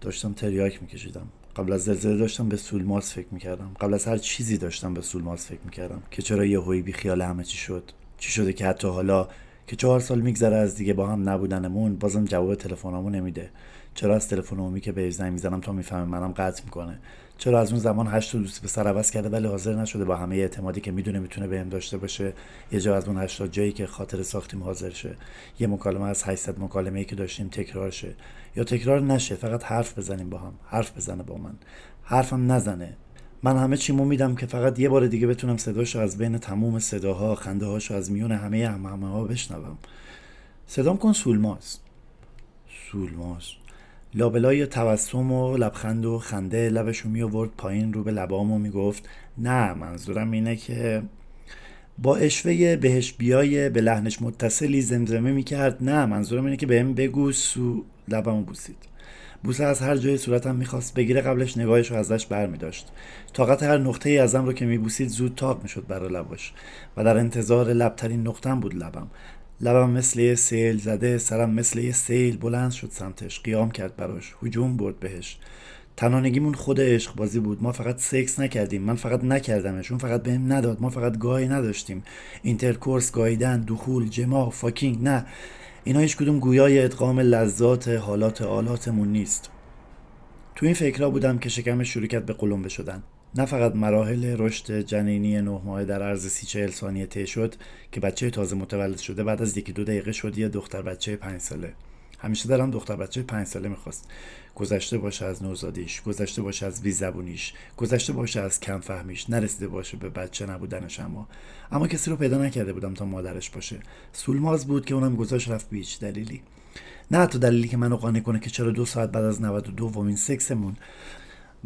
A: داشتم تریاک میکشیدم قبل از زلزله داشتم به سولماس فکر میکردم قبل از هر چیزی داشتم به سولماس فکر میکردم که چرا یهویی بی خیال همه چی شد چی شده که حتی حالا که چهار سال میگذره از دیگه با هم نبودنمون بازم جواب تلفنمون نمیده چرا از تلفن عمومی که بهش زنگ میزنم تا میفهمه منم قطع میکنه چرا از اون زمان هشت دوست به سر عوض کرده ولی حاضر نشده با همه اعتمادی که میدونه میتونه بهم داشته باشه یه جا از اون تا جایی که خاطر ساختیم حاضر شه یه مکالمه از 800 مکالمه ای که داشتیم تکرار شه یا تکرار نشه فقط حرف بزنیم با هم حرف بزنه با من حرفم نزنه من همه چیمو میدم که فقط یه بار دیگه بتونم صداشو از بین تموم صداها خنده هاشو از میون همه همه ها بشنوم صدام کن سولماز سولماز لابلای توسم و لبخند و خنده لبشو می آورد پایین رو به لبام و میگفت نه منظورم اینه که با اشوه بهش بیای به لحنش متصلی زمزمه میکرد نه منظورم اینه که بهم بگو سو لبمو بوسید بوسه از هر جای صورتم میخواست بگیره قبلش نگاهش رو ازش بر می طاقت هر نقطه ای ازم رو که میبوسید زود تاق میشد برا لباش و در انتظار لبترین نقطم بود لبم لبم مثل یه سیل زده سرم مثل یه سیل بلند شد سمتش قیام کرد براش هجوم برد بهش تنانگیمون خود عشق بازی بود ما فقط سکس نکردیم من فقط نکردمش اون فقط بهم نداد ما فقط گاهی نداشتیم اینترکورس گاییدن دخول جما فاکینگ نه اینا هیچ کدوم گویای ادغام لذات حالات آلاتمون نیست تو این فکرها بودم که شکم شروع کرد به قلمبه شدن نه فقط مراحل رشد جنینی نه ماه در عرض سی چهل ثانیه طی شد که بچه تازه متولد شده بعد از یکی دو دقیقه شد یه دختر بچه پنج ساله همیشه دارم دختر بچه پنج ساله میخواست گذشته باشه از نوزادیش گذشته باشه از زبونیش گذشته باشه از کم فهمیش نرسیده باشه به بچه نبودنش اما اما کسی رو پیدا نکرده بودم تا مادرش باشه سولماز بود که اونم گذاشت رفت بیچ دلیلی نه حتی دلیلی که منو قانع کنه که چرا دو ساعت بعد از 92 دومین سکسمون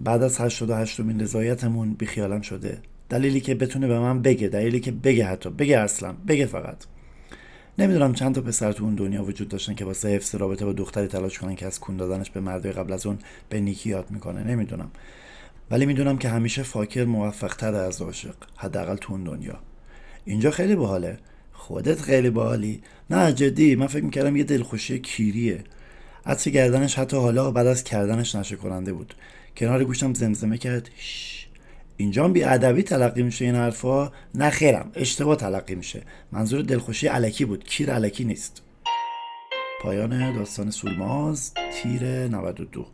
A: بعد از 88 مین رضایتمون بیخیالم شده دلیلی که بتونه به من بگه دلیلی که بگه حتی بگه اصلا بگه فقط نمیدونم چند تا پسر تو اون دنیا وجود داشتن که واسه حفظ رابطه با دختری تلاش کنن که از کون دادنش به مردای قبل از اون به نیکی یاد میکنه نمیدونم ولی میدونم که همیشه فاکر موفق تر از عاشق حداقل تو اون دنیا اینجا خیلی باحاله خودت خیلی باحالی نه جدی من فکر میکردم یه دلخوشی کیریه عطس گردنش حتی حالا بعد از کردنش نشه کننده بود کنار گوشم زمزمه کرد اینجا بی ادبی تلقی میشه این حرفا نه خیرم اشتباه تلقی میشه منظور دلخوشی علکی بود کیر علکی نیست پایان داستان سولماز تیر 92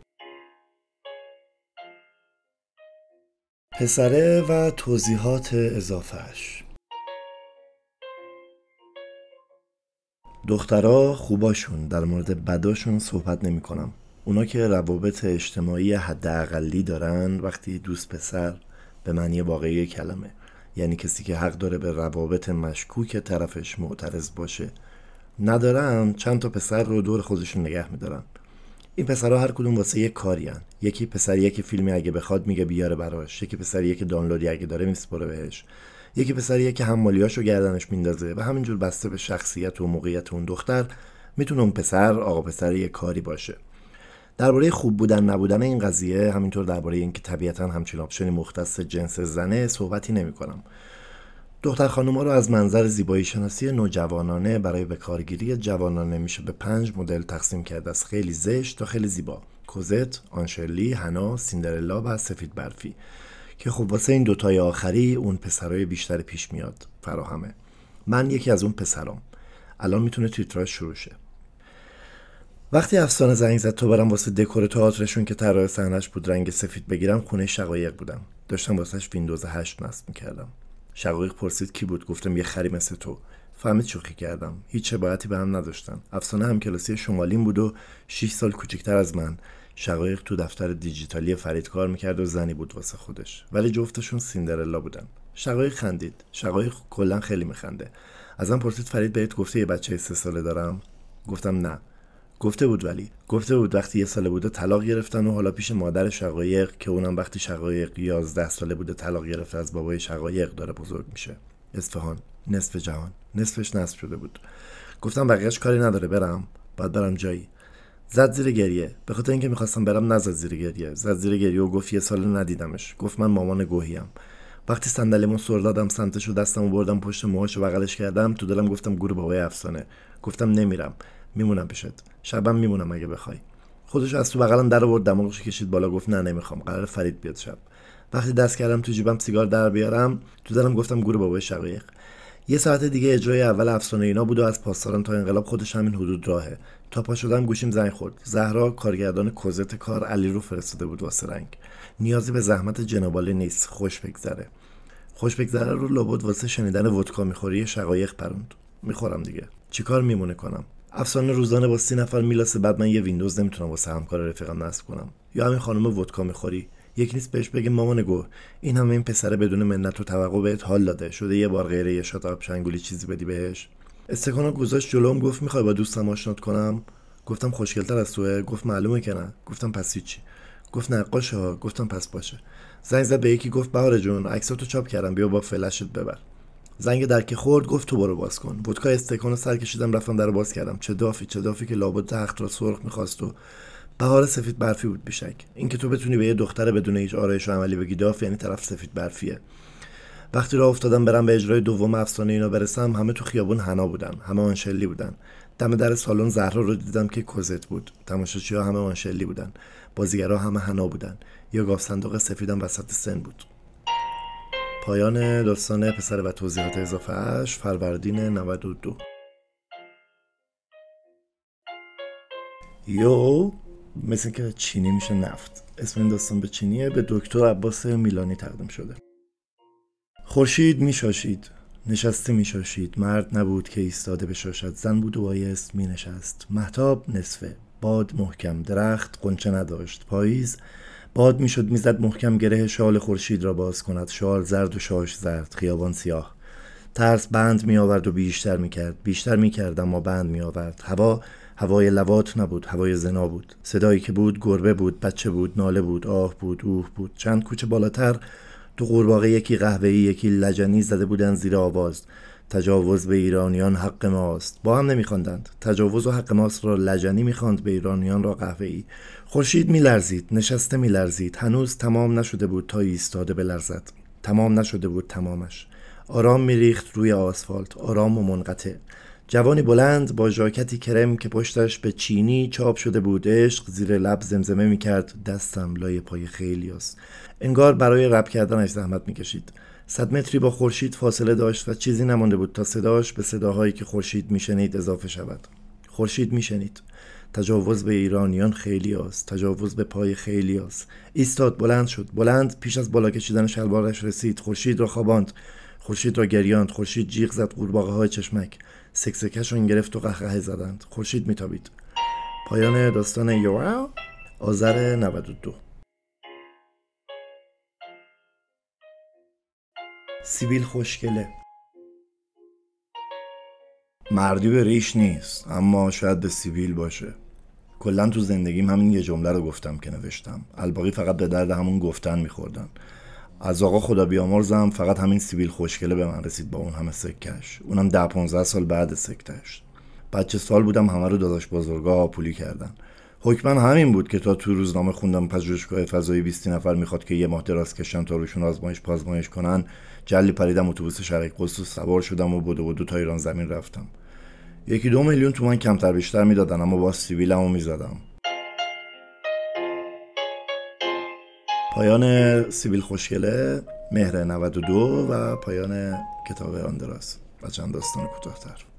A: پسره و توضیحات اضافهش دخترها خوباشون در مورد بداشون صحبت نمی کنم اونا که روابط اجتماعی حداقلی دارن وقتی دوست پسر به معنی واقعی کلمه یعنی کسی که حق داره به روابط مشکوک طرفش معترض باشه ندارن چند تا پسر رو دور خودشون نگه میدارن این پسرها هر کدوم واسه یه کاری هن. یکی پسر یکی فیلمی اگه بخواد میگه بیاره براش یکی پسر یکی دانلودی اگه داره میسپره بهش یکی پسریه که مالیاشو گردنش میندازه و همینجور بسته به شخصیت و موقعیت اون دختر میتونه اون پسر آقا پسر یه کاری باشه درباره خوب بودن نبودن این قضیه همینطور درباره اینکه طبیعتا همچین آپشنی مختص جنس زنه صحبتی نمیکنم دختر خانوما رو از منظر زیبایی شناسی نوجوانانه برای بکارگیری جوانانه میشه به پنج مدل تقسیم کرد از خیلی زشت تا خیلی زیبا کوزت، آنشلی، هنا، سیندرلا و سفید برفی که خب واسه این دوتای آخری اون پسرای بیشتر پیش میاد فراهمه من یکی از اون پسرام الان میتونه تیتراش شروع شه وقتی افسانه زنگ زد تو برم واسه دکور تئاترشون که طراح صحنهش بود رنگ سفید بگیرم خونه شقایق بودم داشتم واسهش ویندوز 8 نصب میکردم شقایق پرسید کی بود گفتم یه خری مثل تو فهمید شوخی کردم هیچ شباهتی به هم نداشتن افسانه هم شمالین بود و 6 سال کوچکتر از من شقایق تو دفتر دیجیتالی فرید کار میکرد و زنی بود واسه خودش ولی جفتشون سیندرلا بودن شقایق خندید شقایق کلا خیلی میخنده ازم پرسید فرید بهت گفته یه بچه سه ساله دارم گفتم نه گفته بود ولی گفته بود وقتی یه ساله بوده طلاق گرفتن و حالا پیش مادر شقایق که اونم وقتی شقایق 11 ساله بوده طلاق گرفته از بابای شقایق داره بزرگ میشه اصفهان نصف جهان نصفش نصف شده بود گفتم بقیهش کاری نداره برم بعد برم جایی زد زیر گریه به خاطر اینکه میخواستم برم نزد زیر گریه زد زیر گریه و گفت یه سال ندیدمش گفت من مامان گوهیم وقتی صندلیمو سر دادم سمتش و دستمو بردم پشت موهاش و بغلش کردم تو دلم گفتم گور بابای افسانه گفتم نمیرم میمونم پیشت شبم میمونم اگه بخوای خودش از تو بغلم در آورد دماغش کشید بالا گفت نه نمیخوام قرار فرید بیاد شب وقتی دست کردم تو جیبم سیگار در بیارم تو دلم گفتم گور بابای شقیق یه ساعت دیگه اجرای اول افسانه اینا بود و از پاسداران تا انقلاب خودش همین حدود راهه تا پا شدم گوشیم زنگ خورد زهرا کارگردان کوزت کار علی رو فرستاده بود واسه رنگ نیازی به زحمت جنابالی نیست خوش بگذره خوش بگذره رو لابد واسه شنیدن ودکا میخوری شقایق پروند میخورم دیگه چیکار میمونه کنم افسانه روزانه با سی نفر میلاسه بعد من یه ویندوز نمیتونم واسه همکار رفیقم نصب کنم یا همین خانم ودکا میخوری یک نیست بهش بگه مامان گو این همه این پسره بدون منت و توقع بهت حال داده شده یه بار غیره یه شات چیزی بدی بهش استکانو گذاشت جلوم گفت میخوای با دوستم آشنات کنم گفتم خوشگلتر از توه گفت معلومه که نه گفتم پس چی؟ گفت نقاش ها گفتم پس باشه زنگ زد به یکی گفت بهار جون عکساتو چاپ کردم بیا با فلشت ببر زنگ در که خورد گفت تو برو باز کن ودکا استکانو سر کشیدم رفتم در باز کردم چه دافی چه دافی که لابد تخت را سرخ میخواست و بهار سفید برفی بود بیشک اینکه تو بتونی به یه دختر بدون هیچ آرایش و عملی بگی داف یعنی طرف سفید برفیه وقتی راه افتادم برم به اجرای دوم افسانه اینا برسم همه تو خیابون حنا بودن همه آنشلی بودن دم در سالن زهرا رو دیدم که کوزت بود تماشاچیها همه آنشلی بودن بازیگرا همه حنا بودن یا گاف صندوق سفیدم وسط سن بود پایان داستان پسر و توضیحات اضافه اش فروردین 92 یو مثل که چینی میشه نفت اسم این داستان به چینیه به دکتر عباس میلانی تقدیم شده خورشید میشاشید نشسته میشاشید مرد نبود که ایستاده بشاشد زن بود و بایست مینشست محتاب نصفه باد محکم درخت قنچه نداشت پاییز باد میشد میزد محکم گره شال خورشید را باز کند شال زرد و شاش زرد خیابان سیاه ترس بند می آورد و بیشتر می کرد بیشتر می کرد اما بند می آورد هوا هوای لوات نبود هوای زنا بود صدایی که بود گربه بود بچه بود ناله بود آه بود اوه بود چند کوچه بالاتر دو قورباغه یکی قهوه‌ای یکی لجنی زده بودن زیر آواز تجاوز به ایرانیان حق ماست با هم نمیخواندند تجاوز و حق ماست را لجنی میخواند به ایرانیان را ای خورشید میلرزید نشسته میلرزید هنوز تمام نشده بود تا ایستاده بلرزد تمام نشده بود تمامش آرام میریخت روی آسفالت آرام و منقطع جوانی بلند با ژاکتی کرم که پشتش به چینی چاپ شده بود عشق زیر لب زمزمه میکرد دستم لای پای خیلی است. انگار برای رب کردنش زحمت میکشید صد متری با خورشید فاصله داشت و چیزی نمانده بود تا صداش به صداهایی که خورشید میشنید اضافه شود خورشید میشنید تجاوز به ایرانیان خیلی است تجاوز به پای خیلی است ایستاد بلند شد بلند پیش از بالا کشیدن شلوارش رسید خورشید را خواباند خورشید را گریاند خورشید جیغ زد قورباغه های چشمک سکسکشون گرفت و قهقه زدند خوشید میتابید پایان داستان یورا آذر 92 سیبیل خوشگله مردی به ریش نیست اما شاید به سیبیل باشه کلا تو زندگیم همین یه جمله رو گفتم که نوشتم الباقی فقط به درد همون گفتن میخوردن از آقا خدا بیامرزم فقط همین سیبیل خوشگله به من رسید با اون همه سکش اونم ده 15 سال بعد سکتش بچه سال بودم همه رو داداش بزرگا آپولی کردن حکما همین بود که تا تو روزنامه خوندم پژوهشگاه فضایی 20 نفر میخواد که یه ماه دراز کشن تا روشون آزمایش پازمایش کنن جلی پریدم اتوبوس شرق قدس سوار شدم و بدو بدو تا ایران زمین رفتم یکی دو میلیون تومن کمتر بیشتر میدادن اما با سیویلمو میزدم پایان سیبیل خوشگله مهر 92 و پایان کتاب آندراس و چند داستان کوتاهتر